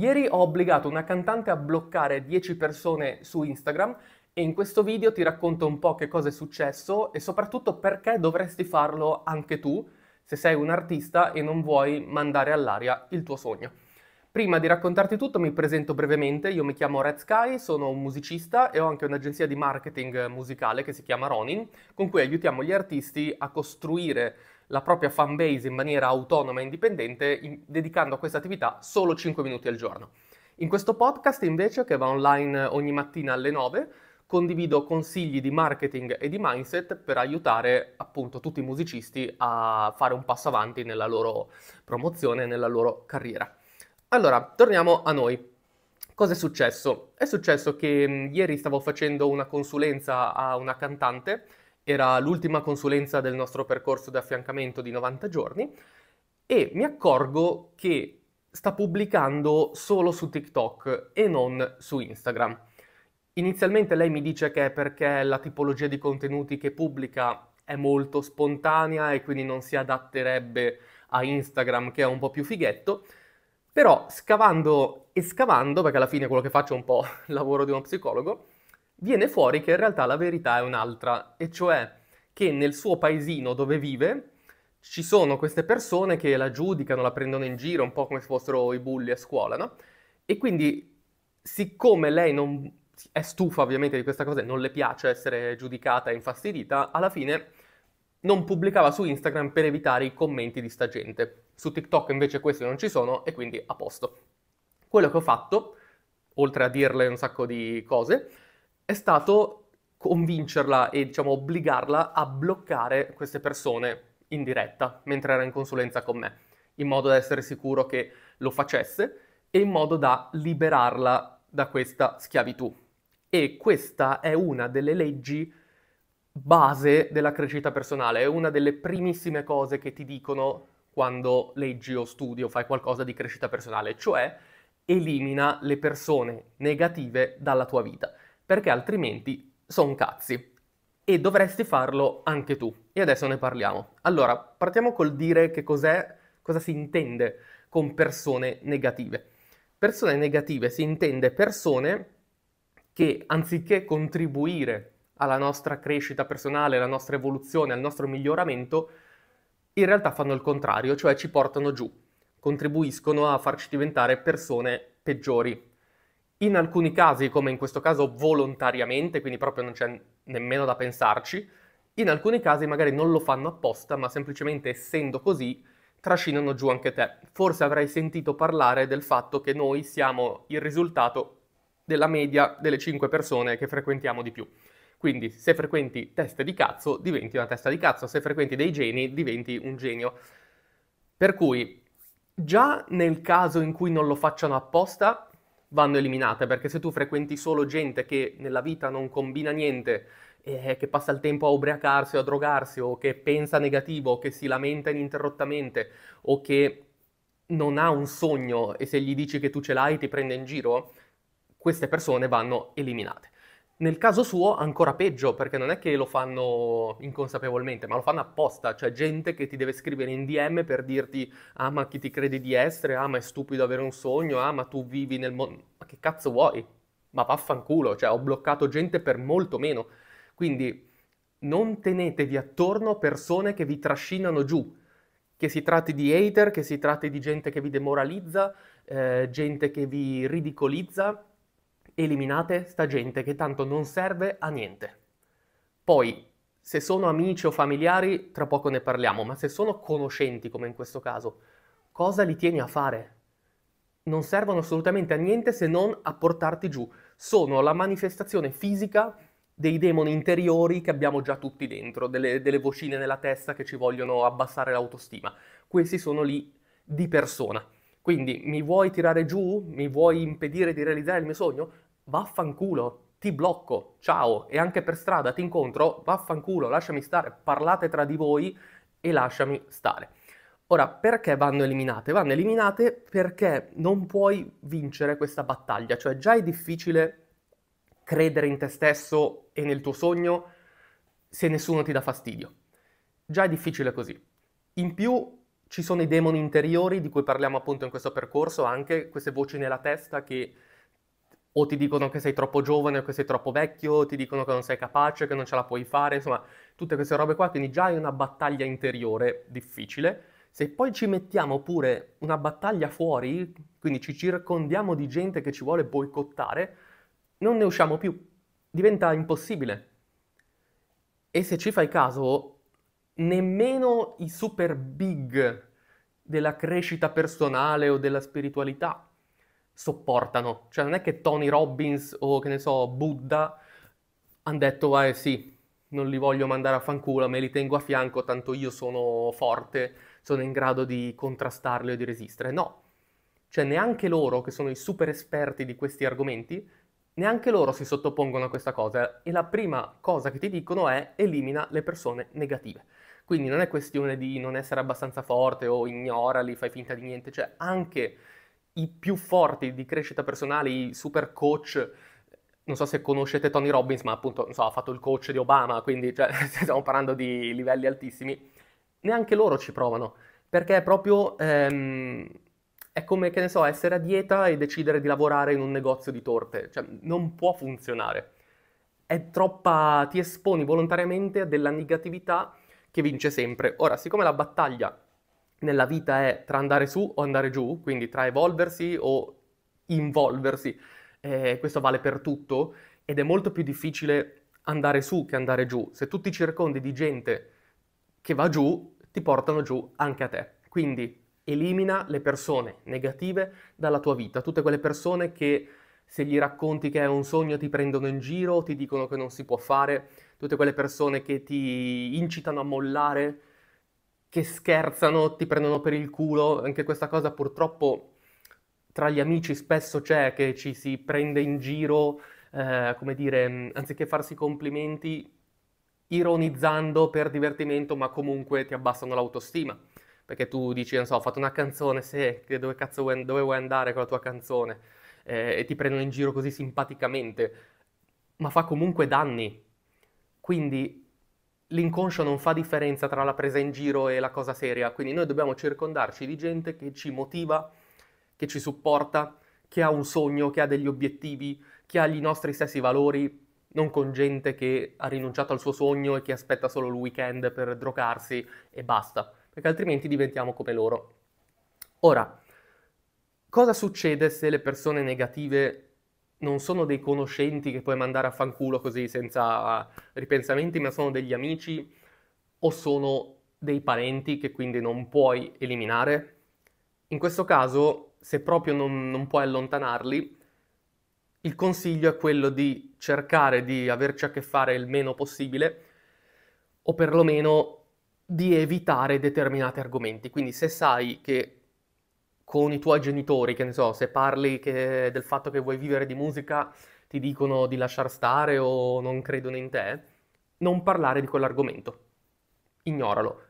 Ieri ho obbligato una cantante a bloccare 10 persone su Instagram e in questo video ti racconto un po' che cosa è successo e soprattutto perché dovresti farlo anche tu se sei un artista e non vuoi mandare all'aria il tuo sogno. Prima di raccontarti tutto mi presento brevemente, io mi chiamo Red Sky, sono un musicista e ho anche un'agenzia di marketing musicale che si chiama Ronin, con cui aiutiamo gli artisti a costruire la propria fan base in maniera autonoma e indipendente, in, dedicando a questa attività solo 5 minuti al giorno. In questo podcast invece, che va online ogni mattina alle 9, condivido consigli di marketing e di mindset per aiutare appunto tutti i musicisti a fare un passo avanti nella loro promozione e nella loro carriera. Allora, torniamo a noi. Cosa è successo? È successo che mh, mm, ieri stavo facendo una consulenza a una cantante era l'ultima consulenza del nostro percorso di affiancamento di 90 giorni e mi accorgo che sta pubblicando solo su TikTok e non su Instagram. Inizialmente lei mi dice che è perché la tipologia di contenuti che pubblica è molto spontanea e quindi non si adatterebbe a Instagram che è un po' più fighetto, però scavando e scavando, perché alla fine quello che faccio è un po' il lavoro di uno psicologo, viene fuori che in realtà la verità è un'altra, e cioè che nel suo paesino dove vive ci sono queste persone che la giudicano, la prendono in giro, un po' come se fossero i bulli a scuola, no? E quindi, siccome lei non è stufa ovviamente di questa cosa e non le piace essere giudicata e infastidita, alla fine non pubblicava su Instagram per evitare i commenti di sta gente. Su TikTok invece questi non ci sono e quindi a posto. Quello che ho fatto, oltre a dirle un sacco di cose, è stato convincerla e diciamo obbligarla a bloccare queste persone in diretta mentre era in consulenza con me, in modo da essere sicuro che lo facesse e in modo da liberarla da questa schiavitù. E questa è una delle leggi base della crescita personale, è una delle primissime cose che ti dicono quando leggi o studi o fai qualcosa di crescita personale, cioè elimina le persone negative dalla tua vita perché altrimenti son cazzi e dovresti farlo anche tu. E adesso ne parliamo. Allora, partiamo col dire che cos'è, cosa si intende con persone negative. Persone negative si intende persone che anziché contribuire alla nostra crescita personale, alla nostra evoluzione, al nostro miglioramento, in realtà fanno il contrario, cioè ci portano giù, contribuiscono a farci diventare persone peggiori, in alcuni casi, come in questo caso volontariamente, quindi proprio non c'è nemmeno da pensarci, in alcuni casi magari non lo fanno apposta, ma semplicemente essendo così trascinano giù anche te. Forse avrai sentito parlare del fatto che noi siamo il risultato della media delle 5 persone che frequentiamo di più. Quindi se frequenti teste di cazzo diventi una testa di cazzo, se frequenti dei geni diventi un genio. Per cui già nel caso in cui non lo facciano apposta vanno eliminate, perché se tu frequenti solo gente che nella vita non combina niente, eh, che passa il tempo a ubriacarsi o a drogarsi, o che pensa negativo, o che si lamenta ininterrottamente, o che non ha un sogno e se gli dici che tu ce l'hai ti prende in giro, queste persone vanno eliminate. Nel caso suo ancora peggio, perché non è che lo fanno inconsapevolmente, ma lo fanno apposta, cioè gente che ti deve scrivere in DM per dirti ah ma chi ti credi di essere, ah ma è stupido avere un sogno, ah ma tu vivi nel mondo... Ma che cazzo vuoi? Ma vaffanculo, cioè ho bloccato gente per molto meno. Quindi non tenetevi attorno persone che vi trascinano giù, che si tratti di hater, che si tratti di gente che vi demoralizza, eh, gente che vi ridicolizza eliminate sta gente che tanto non serve a niente. Poi, se sono amici o familiari, tra poco ne parliamo, ma se sono conoscenti, come in questo caso, cosa li tieni a fare? Non servono assolutamente a niente se non a portarti giù. Sono la manifestazione fisica dei demoni interiori che abbiamo già tutti dentro, delle, delle vocine nella testa che ci vogliono abbassare l'autostima. Questi sono lì di persona. Quindi mi vuoi tirare giù? Mi vuoi impedire di realizzare il mio sogno? vaffanculo, ti blocco, ciao, e anche per strada ti incontro, vaffanculo, lasciami stare, parlate tra di voi e lasciami stare. Ora, perché vanno eliminate? Vanno eliminate perché non puoi vincere questa battaglia, cioè già è difficile credere in te stesso e nel tuo sogno se nessuno ti dà fastidio. Già è difficile così. In più ci sono i demoni interiori di cui parliamo appunto in questo percorso, anche queste voci nella testa che o ti dicono che sei troppo giovane o che sei troppo vecchio, o ti dicono che non sei capace, che non ce la puoi fare, insomma, tutte queste robe qua, quindi già è una battaglia interiore difficile. Se poi ci mettiamo pure una battaglia fuori, quindi ci circondiamo di gente che ci vuole boicottare, non ne usciamo più, diventa impossibile. E se ci fai caso, nemmeno i super big della crescita personale o della spiritualità sopportano. Cioè non è che Tony Robbins o che ne so, Buddha hanno detto vai sì, non li voglio mandare a fanculo, me li tengo a fianco, tanto io sono forte, sono in grado di contrastarli o di resistere. No, cioè neanche loro, che sono i super esperti di questi argomenti, neanche loro si sottopongono a questa cosa e la prima cosa che ti dicono è elimina le persone negative. Quindi non è questione di non essere abbastanza forte o ignorali, fai finta di niente, cioè anche i più forti di crescita personale, i super coach, non so se conoscete Tony Robbins, ma appunto non so, ha fatto il coach di Obama, quindi cioè, stiamo parlando di livelli altissimi, neanche loro ci provano, perché è proprio... Ehm, è come, che ne so, essere a dieta e decidere di lavorare in un negozio di torte, cioè non può funzionare. È troppa... ti esponi volontariamente a della negatività che vince sempre. Ora, siccome la battaglia nella vita è tra andare su o andare giù, quindi tra evolversi o involversi. Eh, questo vale per tutto ed è molto più difficile andare su che andare giù. Se tu ti circondi di gente che va giù, ti portano giù anche a te. Quindi elimina le persone negative dalla tua vita, tutte quelle persone che se gli racconti che è un sogno ti prendono in giro, ti dicono che non si può fare, tutte quelle persone che ti incitano a mollare, che scherzano, ti prendono per il culo, anche questa cosa purtroppo tra gli amici spesso c'è che ci si prende in giro, eh, come dire, mm, anziché farsi complimenti, ironizzando per divertimento, ma comunque ti abbassano l'autostima. Perché tu dici, non so, ho fatto una canzone, se dove cazzo vuoi, dove vuoi andare con la tua canzone? Eh, e ti prendono in giro così simpaticamente, ma fa comunque danni. Quindi l'inconscio non fa differenza tra la presa in giro e la cosa seria, quindi noi dobbiamo circondarci di gente che ci motiva, che ci supporta, che ha un sogno, che ha degli obiettivi, che ha i nostri stessi valori, non con gente che ha rinunciato al suo sogno e che aspetta solo il weekend per drogarsi e basta, perché altrimenti diventiamo come loro. Ora, cosa succede se le persone negative non sono dei conoscenti che puoi mandare a fanculo così senza ripensamenti, ma sono degli amici o sono dei parenti che quindi non puoi eliminare. In questo caso, se proprio non, non puoi allontanarli, il consiglio è quello di cercare di averci a che fare il meno possibile o perlomeno di evitare determinati argomenti. Quindi se sai che con i tuoi genitori, che ne so, se parli che, del fatto che vuoi vivere di musica, ti dicono di lasciar stare o non credono in te, non parlare di quell'argomento. Ignoralo.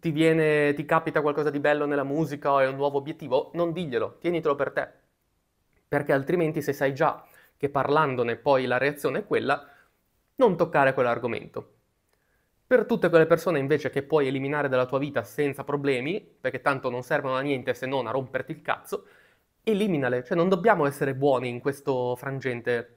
Ti, viene, ti capita qualcosa di bello nella musica o è un nuovo obiettivo, non diglielo, tienitelo per te. Perché altrimenti se sai già che parlandone poi la reazione è quella, non toccare quell'argomento. Per tutte quelle persone invece che puoi eliminare dalla tua vita senza problemi, perché tanto non servono a niente se non a romperti il cazzo, eliminale, cioè non dobbiamo essere buoni in questo frangente.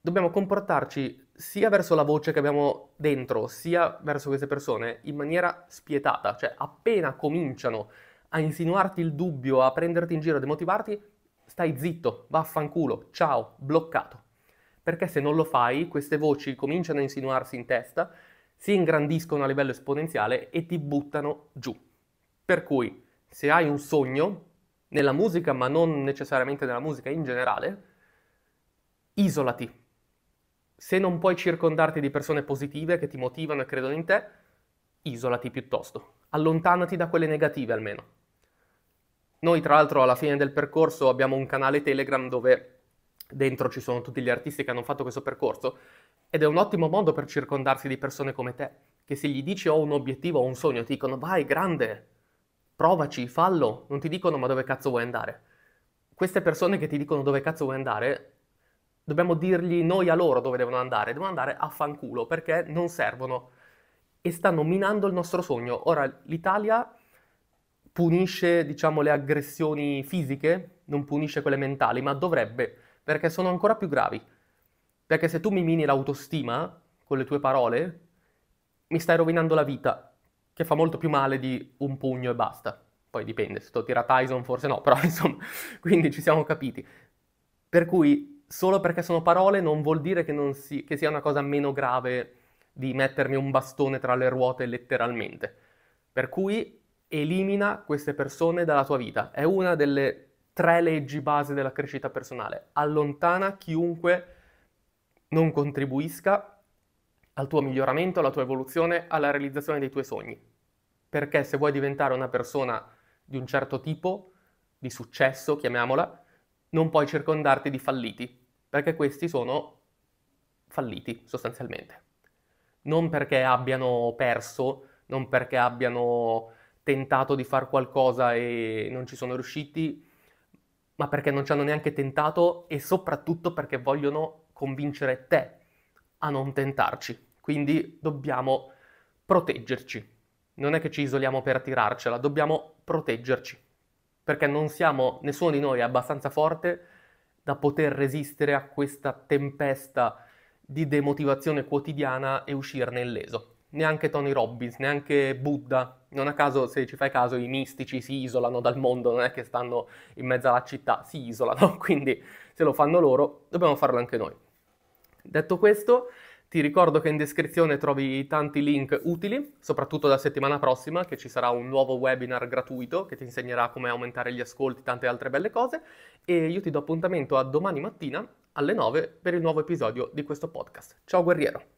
Dobbiamo comportarci sia verso la voce che abbiamo dentro, sia verso queste persone in maniera spietata, cioè appena cominciano a insinuarti il dubbio, a prenderti in giro, a demotivarti, stai zitto, vaffanculo, ciao, bloccato. Perché se non lo fai, queste voci cominciano a insinuarsi in testa si ingrandiscono a livello esponenziale e ti buttano giù. Per cui se hai un sogno nella musica, ma non necessariamente nella musica in generale, isolati. Se non puoi circondarti di persone positive che ti motivano e credono in te, isolati piuttosto. Allontanati da quelle negative almeno. Noi tra l'altro alla fine del percorso abbiamo un canale Telegram dove dentro ci sono tutti gli artisti che hanno fatto questo percorso ed è un ottimo modo per circondarsi di persone come te, che se gli dici ho un obiettivo o un sogno, ti dicono vai, grande, provaci, fallo, non ti dicono ma dove cazzo vuoi andare. Queste persone che ti dicono dove cazzo vuoi andare, dobbiamo dirgli noi a loro dove devono andare, devono andare a fanculo perché non servono e stanno minando il nostro sogno. Ora l'Italia punisce, diciamo, le aggressioni fisiche, non punisce quelle mentali, ma dovrebbe, perché sono ancora più gravi. Perché se tu mi mini l'autostima con le tue parole, mi stai rovinando la vita, che fa molto più male di un pugno e basta. Poi dipende, se sto tira Tyson forse no, però insomma, quindi ci siamo capiti. Per cui solo perché sono parole non vuol dire che, non si, che sia una cosa meno grave di mettermi un bastone tra le ruote letteralmente. Per cui elimina queste persone dalla tua vita. È una delle tre leggi base della crescita personale. Allontana chiunque non contribuisca al tuo miglioramento, alla tua evoluzione, alla realizzazione dei tuoi sogni. Perché se vuoi diventare una persona di un certo tipo, di successo, chiamiamola, non puoi circondarti di falliti, perché questi sono falliti sostanzialmente. Non perché abbiano perso, non perché abbiano tentato di fare qualcosa e non ci sono riusciti, ma perché non ci hanno neanche tentato e soprattutto perché vogliono convincere te a non tentarci. Quindi dobbiamo proteggerci. Non è che ci isoliamo per tirarcela, dobbiamo proteggerci. Perché non siamo, nessuno di noi è abbastanza forte da poter resistere a questa tempesta di demotivazione quotidiana e uscirne illeso. Neanche Tony Robbins, neanche Buddha, non a caso, se ci fai caso, i mistici si isolano dal mondo, non è che stanno in mezzo alla città, si isolano, quindi se lo fanno loro, dobbiamo farlo anche noi. Detto questo, ti ricordo che in descrizione trovi tanti link utili, soprattutto la settimana prossima che ci sarà un nuovo webinar gratuito che ti insegnerà come aumentare gli ascolti e tante altre belle cose e io ti do appuntamento a domani mattina alle 9 per il nuovo episodio di questo podcast. Ciao guerriero!